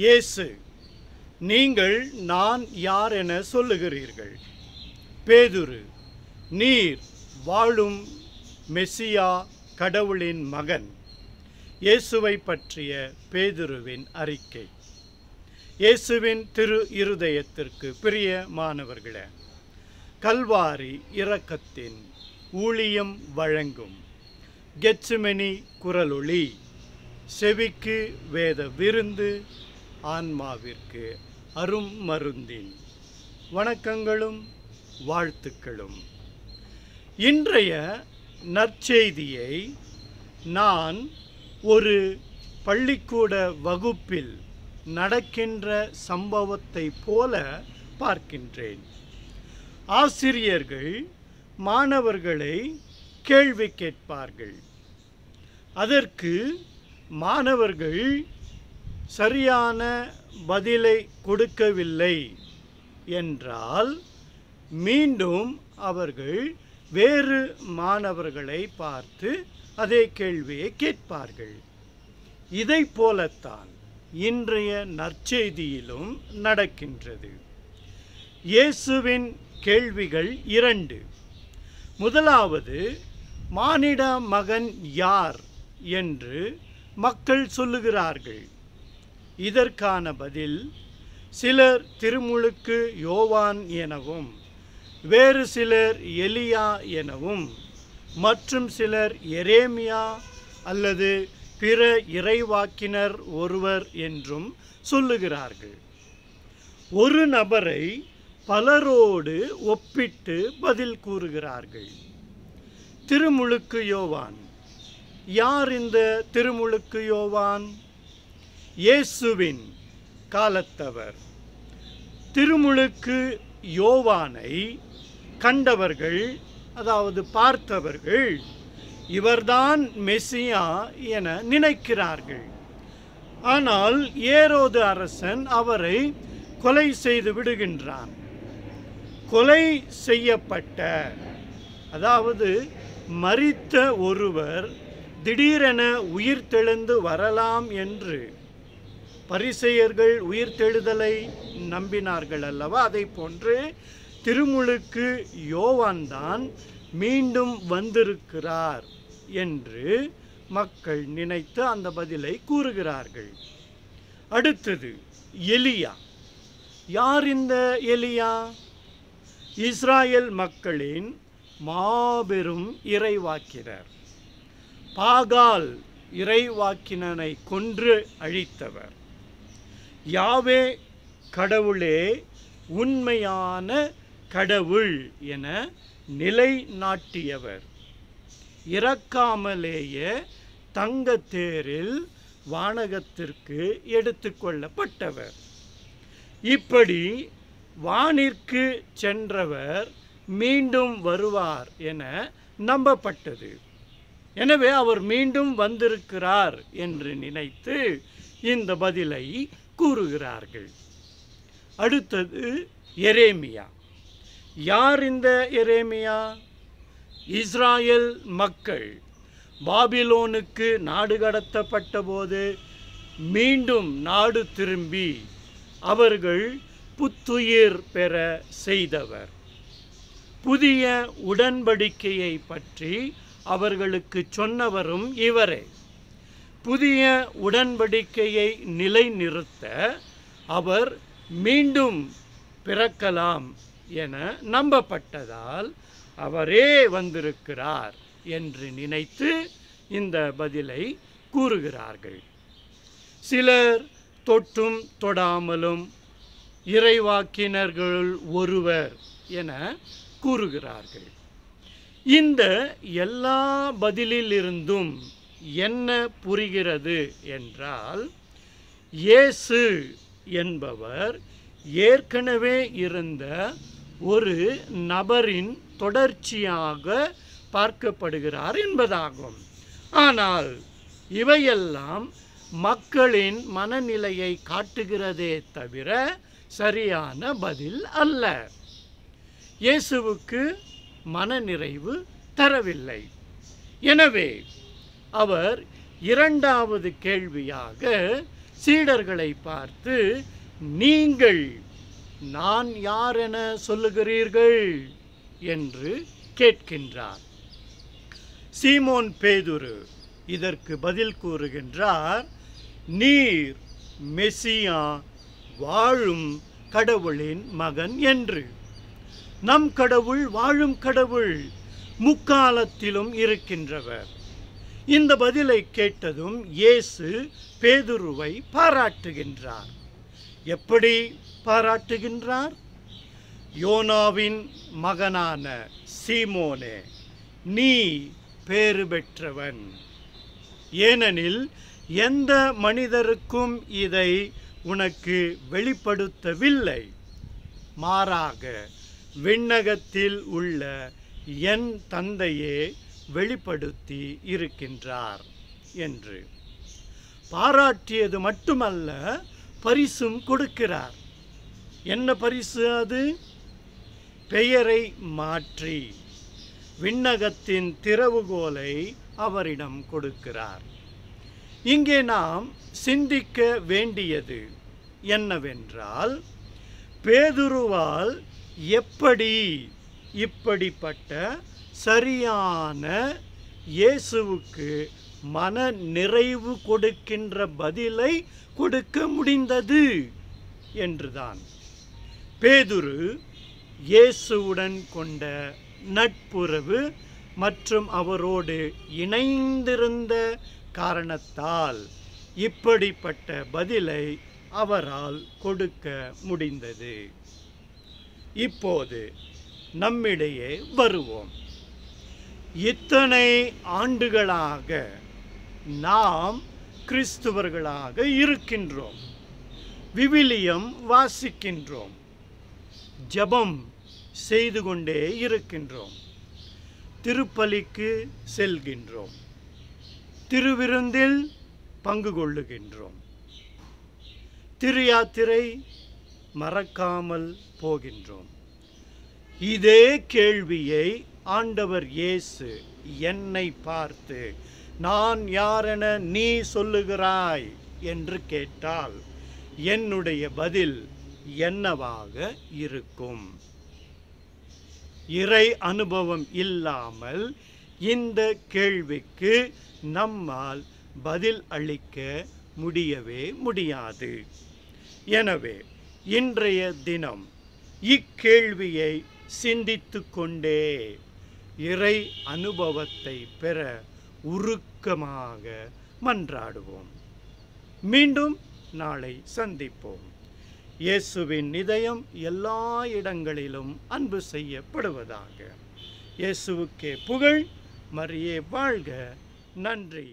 இயேசு நீங்கள் நான் யார் என சொல்லுகிறீர்கள் பேதுரு நீர் வாழும் மெஸ்ஸியா கடவுளின் மகன் இயேசுவை பற்றிய பேதுருவின் அறிக்கை இயேசுவின் திரு இருதயத்திற்கு பிரிய மாணவர்களே கல்வாரி இரக்கத்தின் ஊழியம் வழங்கும் கெச்சுமெனி குரலொளி செவிக்கு வேத விருந்து ஆன்மாவிற்கு அரும் மருந்தின் வணக்கங்களும் வாழ்த்துக்களும் இன்றைய நற்செய்தியை நான் ஒரு பள்ளிக்கூட வகுப்பில் நடக்கின்ற சம்பவத்தை போல பார்க்கின்றேன் ஆசிரியர்கள் மாணவர்களை கேள்வி கேட்பார்கள் அதற்கு மாணவர்கள் சரியான பதிலை கொடுக்கவில்லை என்றால் மீண்டும் அவர்கள் வேறு மாணவர்களை பார்த்து அதே கேள்வியை கேட்பார்கள் இதை போலத்தான் இன்றைய நற்செய்தியிலும் நடக்கின்றது இயேசுவின் கேள்விகள் இரண்டு முதலாவது மானிட மகன் யார் என்று மக்கள் சொல்லுகிறார்கள் இதற்கான பதில் சிலர் திருமுழுக்கு யோவான் எனவும் வேறு சிலர் எலியா எனவும் மற்றும் சிலர் எரேமியா அல்லது பிற இறைவாக்கினர் ஒருவர் என்றும் சொல்லுகிறார்கள் ஒரு நபரை பலரோடு ஒப்பிட்டு பதில் கூறுகிறார்கள் திருமுழுக்கு யோவான் யார் இந்த திருமுழுக்கு யோவான் இயேசுவின் காலத்தவர் திருமுழுக்கு யோவானை கண்டவர்கள் அதாவது பார்த்தவர்கள் இவர்தான் மெஸ்ஸியா என நினைக்கிறார்கள் ஆனால் ஏரோது அரசன் அவரை கொலை செய்து விடுகின்றான் கொலை செய்யப்பட்ட அதாவது மறித்த ஒருவர் திடீரென உயிர்த்தெழுந்து வரலாம் என்று பரிசெயர்கள் உயிர்த்தெழுதலை நம்பினார்கள் அல்லவா அதை போன்று திருமுழுக்கு யோவான்தான் மீண்டும் வந்திருக்கிறார் என்று மக்கள் நினைத்து அந்த பதிலை கூறுகிறார்கள் அடுத்தது எலியா யார் இந்த எலியா இஸ்ராயல் மக்களின் மாபெரும் இறைவாக்கினர் பாகால் இறைவாக்கினனை கொன்று அழித்தவர் யாவே கடவுளே உண்மையான கடவுள் என நிலை நாட்டியவர் இறக்காமலேயே தங்கத்தேரில் வானகத்திற்கு எடுத்து கொள்ளப்பட்டவர் இப்படி வானிற்கு சென்றவர் மீண்டும் வருவார் என நம்பப்பட்டது எனவே அவர் மீண்டும் வந்திருக்கிறார் என்று நினைத்து இந்த பதிலை கூறுகிறார்கள் அடுத்தது எரேமியா யார் இந்த எரேமியா இஸ்ராயல் மக்கள் பாபிலோனுக்கு நாடு கடத்தப்பட்ட போது மீண்டும் நாடு திரும்பி அவர்கள் புத்துயிர் பெற செய்தவர் புதிய உடன்படிக்கையை பற்றி அவர்களுக்கு சொன்னவரும் இவரே புதிய உடன்படிக்கையை நிலைநிறுத்த அவர் மீண்டும் பிறக்கலாம் என நம்பப்பட்டதால் அவரே வந்திருக்கிறார் என்று நினைத்து இந்த பதிலை கூறுகிறார்கள் சிலர் தொட்டும் தொடாமலும் இறைவாக்கினர்களுள் ஒருவர் என கூறுகிறார்கள் இந்த எல்லா பதிலிலிருந்தும் என்ன புரிகிறது என்றால் இயேசு என்பவர் ஏற்கனவே இருந்த ஒரு நபரின் தொடர்ச்சியாக பார்க்கப்படுகிறார் என்பதாகும் ஆனால் இவையெல்லாம் மக்களின் மனநிலையை காட்டுகிறதே தவிர சரியான பதில் அல்ல இயேசுவுக்கு மனநிறைவு தரவில்லை எனவே அவர் இரண்டாவது கேள்வியாக சீடர்களை பார்த்து நீங்கள் நான் யார் என சொல்லுகிறீர்கள் என்று கேட்கின்றார் சீமோன் பேதுரு இதற்கு பதில் கூறுகின்றார் நீர் மெஸ்ஸியா வாழும் கடவுளின் மகன் என்று நம் கடவுள் வாழும் கடவுள் முக்காலத்திலும் இருக்கின்றவர் இந்த பதிலை கேட்டதும் இயேசு பேதுருவை பாராட்டுகின்றார் எப்படி பாராட்டுகின்றார் யோனாவின் மகனான சீமோனே நீ பேறு பெற்றவன் ஏனெனில் எந்த மனிதருக்கும் இதை உனக்கு வெளிப்படுத்தவில்லை மாறாக விண்ணகத்தில் உள்ள என் தந்தையே வெளிப்படுத்தி இருக்கின்றார் என்று பாராட்டியது மட்டுமல்ல பரிசும் கொடுக்கிறார் என்ன பரிசு அது பெயரை மாற்றி விண்ணகத்தின் திறவுகோலை அவரிடம் கொடுக்கிறார் இங்கே நாம் சிந்திக்க வேண்டியது என்னவென்றால் பேதுருவால் எப்படி இப்படிப்பட்ட சரியான இயேசுவுக்கு மன நிறைவு கொடுக்கின்ற பதிலை கொடுக்க முடிந்தது என்றுதான் பேதுரு இயேசுவுடன் கொண்ட நட்புறவு மற்றும் அவரோடு இணைந்திருந்த காரணத்தால் இப்படிப்பட்ட பதிலை அவரால் கொடுக்க முடிந்தது இப்போது நம்மிடையே வருவோம் இத்தனை ஆண்டுகளாக நாம் கிறிஸ்துவர்களாக இருக்கின்றோம் விவிலியம் வாசிக்கின்றோம் ஜபம் செய்து கொண்டே இருக்கின்றோம் திருப்பலிக்கு செல்கின்றோம் திருவிருந்தில் பங்கு கொள்ளுகின்றோம் திரு யாத்திரை மறக்காமல் போகின்றோம் இதே கேள்வியை ஆண்டவர் இயேசு என்னை பார்த்து நான் யாரென நீ சொல்லுகிறாய் என்று கேட்டால் என்னுடைய பதில் என்னவாக இருக்கும் இறை அனுபவம் இல்லாமல் இந்த கேள்விக்கு நம்மால் பதில் அளிக்க முடியவே முடியாது எனவே இன்றைய தினம் இக்கேள்வியை சிந்தித்து கொண்டே இறை அனுபவத்தை பெற உருக்கமாக மன்றாடுவோம் மீண்டும் நாளை சந்திப்போம் இயேசுவின் இதயம் எல்லா இடங்களிலும் அன்பு செய்யப்படுவதாக இயேசுவுக்கே புகழ் மரியே வாழ்க நன்றி